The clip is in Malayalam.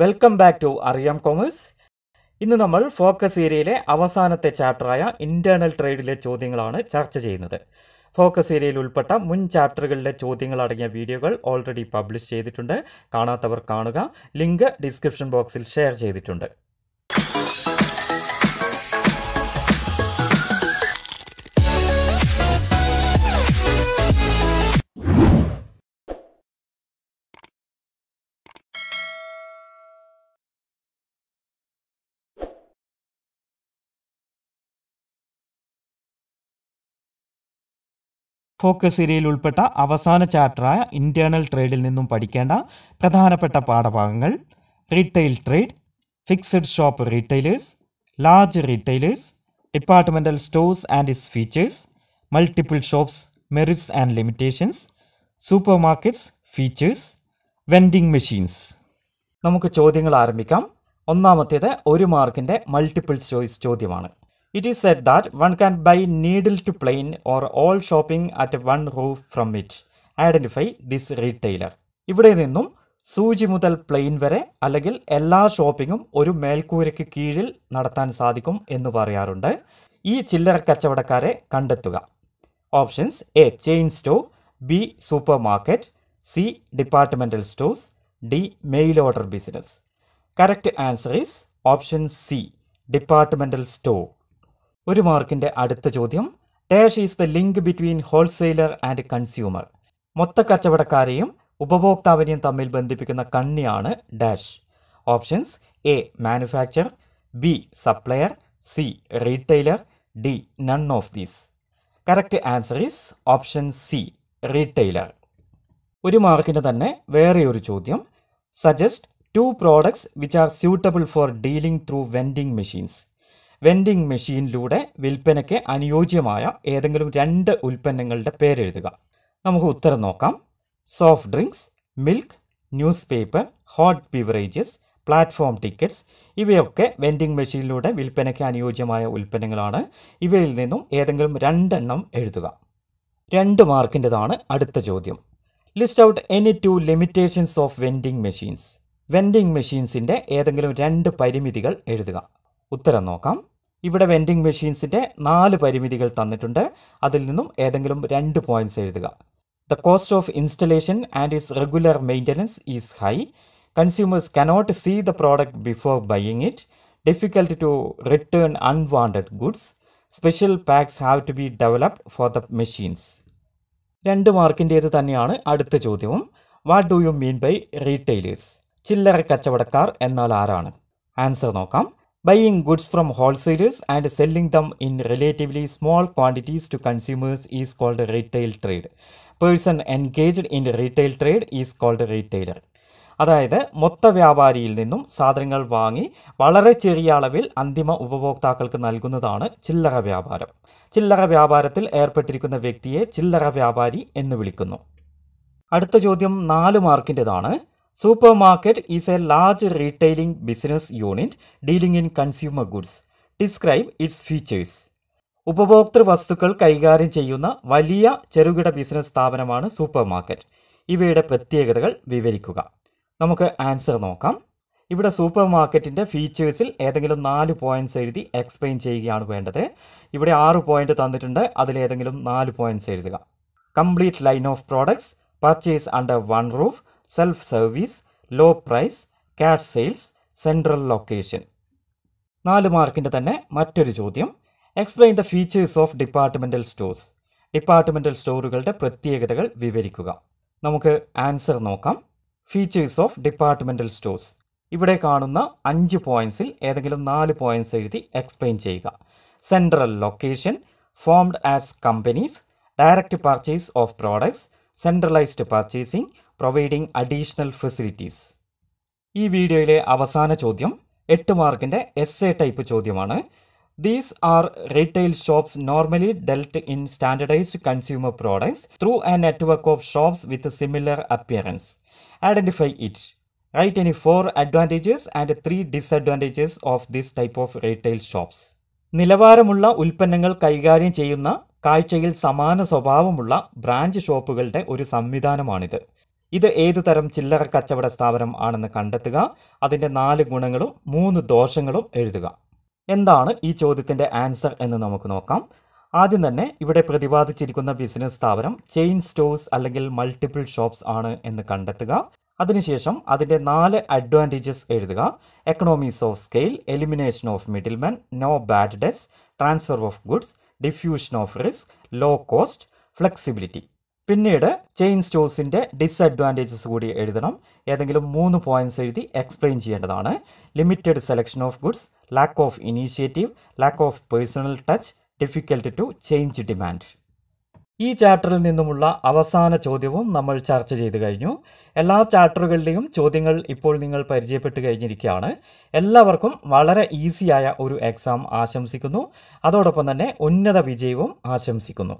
വെൽക്കം ബാക്ക് ടു അറിയാം കോമേഴ്സ് ഇന്ന് നമ്മൾ ഫോക്കസ് ഏരിയയിലെ അവസാനത്തെ ചാപ്റ്ററായ ഇൻറ്റേർണൽ ട്രേഡിലെ ചോദ്യങ്ങളാണ് ചർച്ച ചെയ്യുന്നത് ഫോക്കസ് ഏരിയയിൽ ഉൾപ്പെട്ട മുൻ ചാപ്റ്ററുകളിലെ ചോദ്യങ്ങൾ അടങ്ങിയ വീഡിയോകൾ ഓൾറെഡി പബ്ലിഷ് ചെയ്തിട്ടുണ്ട് കാണാത്തവർ കാണുക ലിങ്ക് ഡിസ്ക്രിപ്ഷൻ ബോക്സിൽ ഷെയർ ചെയ്തിട്ടുണ്ട് ഫോക്കസ് സീരിയയിൽ ഉൾപ്പെട്ട അവസാന ചാപ്റ്ററായ ഇന്റേണൽ ട്രേഡിൽ നിന്നും പഠിക്കേണ്ട പ്രധാനപ്പെട്ട പാഠഭാഗങ്ങൾ retail trade fixed shop retailers large retailers departmental stores and its features multiple shops merits and limitations super markets features vending machines നമുക്ക് ചോദ്യങ്ങൾ ആരംഭിക്കാം ഒന്നാമത്തേത് ഒരു മാർക്കിൻ്റെ മൾട്ടിപ്പിൾ ചോയ്സ് ചോദ്യമാണ് It is said that one can buy needle to plane or all shopping at one roof from it. Identify this retailer ഇവിടെ നിന്നും സൂചി മുതൽ പ്ലെയിൻ വരെ അല്ലെങ്കിൽ എല്ലാ ഷോപ്പിങ്ങും ഒരു മേൽക്കൂരയ്ക്ക് കീഴിൽ നടത്താൻ സാധിക്കും എന്ന് പറയാറുണ്ട് ഈ ചില്ലറ കച്ചവടക്കാരെ കണ്ടെത്തുക options A chain store B super market C departmental stores D mail order business correct answer is option C departmental store ഒരു മാർക്കിൻ്റെ അടുത്ത ചോദ്യം dash is the link between wholesaler and consumer മൊത്ത കച്ചവടക്കാരെയും ഉപഭോക്താവിനെയും തമ്മിൽ ബന്ധിപ്പിക്കുന്ന കണ്ണിയാണ് dash options A manufacture B supplier C retailer D none of these correct answer is option C retailer ഒരു മാർക്കിന് തന്നെ വേറെ ഒരു ചോദ്യം suggest to products which are suitable for dealing through vending machines vending മെഷീനിലൂടെ വിൽപ്പനയ്ക്ക് അനുയോജ്യമായ ഏതെങ്കിലും രണ്ട് ഉൽപ്പന്നങ്ങളുടെ പേരെഴുതുക നമുക്ക് ഉത്തരം നോക്കാം soft drinks milk news paper hot beverages platform tickets ഇവയൊക്കെ വെൻഡിംഗ് മെഷീനിലൂടെ വിൽപ്പനയ്ക്ക് അനുയോജ്യമായ ഉൽപ്പന്നങ്ങളാണ് ഇവയിൽ നിന്നും ഏതെങ്കിലും രണ്ടെണ്ണം എഴുതുക രണ്ട് മാർക്കിൻ്റെതാണ് അടുത്ത ചോദ്യം list out any two limitations of vending machines vending മെഷീൻസിൻ്റെ ഏതെങ്കിലും രണ്ട് പരിമിതികൾ എഴുതുക ഉത്തരം നോക്കാം ഇവിടെ വെൻഡിങ് മെഷീൻസിൻ്റെ നാല് പരിമിതികൾ തന്നിട്ടുണ്ട് അതിൽ നിന്നും ഏതെങ്കിലും രണ്ട് പോയിന്റ്സ് എഴുതുക the cost of installation and is regular maintenance is high consumers cannot see the product before buying it difficult to return unwanted goods special packs have to be developed for the machines രണ്ട് മാർക്കിൻ്റേത് തന്നെയാണ് അടുത്ത ചോദ്യവും what do you mean by retailers ചില്ലറ കച്ചവടക്കാർ എന്നാൽ ആരാണ് ആൻസർ നോക്കാം Buying goods from wholesalers and selling them in relatively small quantities to consumers is called retail trade. Person engaged in retail trade is called a retailer. അതായത് മൊത്ത വ്യാപാരിയിൽ നിന്നും സാധനങ്ങൾ വാങ്ങി വളരെ ചെറിയ അളവിൽ അന്തിമ ഉപഭോക്താക്കൾക്ക് നൽകുന്നതാണ് ചില്ലറ വ്യാപാരം ചില്ലറ വ്യാപാരത്തിൽ ഏർപ്പെട്ടിരിക്കുന്ന വ്യക്തിയെ ചില്ലറ വ്യാപാരി എന്ന് വിളിക്കുന്നു അടുത്ത ചോദ്യം നാല് മാർക്കിൻ്റെതാണ് supermarket is a large retailing business unit dealing in consumer goods describe its features ഉപഭോക്തൃ വസ്തുക്കൾ കൈകാര്യം ചെയ്യുന്ന വലിയ ചെറുകിട ബിസിനസ് സ്ഥാപനമാണ് സൂപ്പർ മാർക്കറ്റ് ഇവയുടെ പ്രത്യേകതകൾ വിവരിക്കുക നമുക്ക് ആൻസർ നോക്കാം ഇവിടെ സൂപ്പർ മാർക്കറ്റിൻ്റെ ഫീച്ചേഴ്സിൽ ഏതെങ്കിലും നാല് പോയിൻറ്സ് എഴുതി എക്സ്പ്ലെയിൻ ചെയ്യുകയാണ് വേണ്ടത് ഇവിടെ ആറ് പോയിൻ്റ് തന്നിട്ടുണ്ട് അതിലേതെങ്കിലും നാല് പോയിൻറ്റ്സ് എഴുതുക complete line of products purchase under one roof self service low price cash sales central location നാല് മാർക്കിൻ്റെ തന്നെ മറ്റൊരു ചോദ്യം explain the features of departmental stores departmental സ്റ്റോറുകളുടെ പ്രത്യേകതകൾ വിവരിക്കുക നമുക്ക് ആൻസർ നോക്കാം ഫീച്ചേഴ്സ് ഓഫ് ഡിപ്പാർട്ട്മെൻറ്റൽ സ്റ്റോഴ്സ് ഇവിടെ കാണുന്ന അഞ്ച് പോയിൻസിൽ ഏതെങ്കിലും നാല് പോയിൻസ് എഴുതി എക്സ്പ്ലെയിൻ ചെയ്യുക central location formed as companies direct purchase of products centralised purchasing providing additional facilities ഈ വീഡിയോയിലെ അവസാന ചോദ്യം എട്ട് മാർക്കിൻ്റെ എസ് എ ടൈപ്പ് ചോദ്യമാണ് these are retail shops normally dealt in standardised consumer products through a network of shops with similar appearance identify it write any four advantages and three disadvantages of this type of retail shops നിലവാരമുള്ള ഉൽപ്പന്നങ്ങൾ കൈകാര്യം ചെയ്യുന്ന കാഴ്ചയിൽ സമാന സ്വഭാവമുള്ള ബ്രാഞ്ച് ഷോപ്പുകളുടെ ഒരു സംവിധാനമാണിത് ഇത് ഏതുതരം ചില്ലറ കച്ചവട സ്ഥാപനം ആണെന്ന് കണ്ടെത്തുക അതിൻ്റെ നാല് ഗുണങ്ങളും മൂന്ന് ദോഷങ്ങളും എഴുതുക എന്താണ് ഈ ചോദ്യത്തിൻ്റെ ആൻസർ എന്ന് നമുക്ക് നോക്കാം ആദ്യം തന്നെ ഇവിടെ പ്രതിപാദിച്ചിരിക്കുന്ന ബിസിനസ് സ്ഥാപനം ചെയിൻ സ്റ്റോഴ്സ് അല്ലെങ്കിൽ മൾട്ടിപ്പിൾ ഷോപ്സ് ആണ് എന്ന് കണ്ടെത്തുക അതിനുശേഷം അതിൻ്റെ നാല് അഡ്വാൻറ്റേജസ് എഴുതുക economies of scale elimination of middleman no bad debts transfer of goods diffusion of risk low cost flexibility പിന്നീട് ചെയിൻ സ്റ്റോസിൻ്റെ ഡിസ്അഡ്വാൻറ്റേജസ് കൂടി എഴുതണം ഏതെങ്കിലും മൂന്ന് പോയിന്റ്സ് എഴുതി എക്സ്പ്ലെയിൻ ചെയ്യേണ്ടതാണ് limited selection of goods lack of initiative lack of personal touch difficult to change demand ഈ ചാപ്റ്ററിൽ നിന്നുമുള്ള അവസാന ചോദ്യവും നമ്മൾ ചർച്ച ചെയ്തു കഴിഞ്ഞു എല്ലാ ചാപ്റ്ററുകളുടെയും ചോദ്യങ്ങൾ ഇപ്പോൾ നിങ്ങൾ പരിചയപ്പെട്ട് കഴിഞ്ഞിരിക്കുകയാണ് എല്ലാവർക്കും വളരെ ഈസിയായ ഒരു എക്സാം ആശംസിക്കുന്നു അതോടൊപ്പം തന്നെ ഉന്നത വിജയവും ആശംസിക്കുന്നു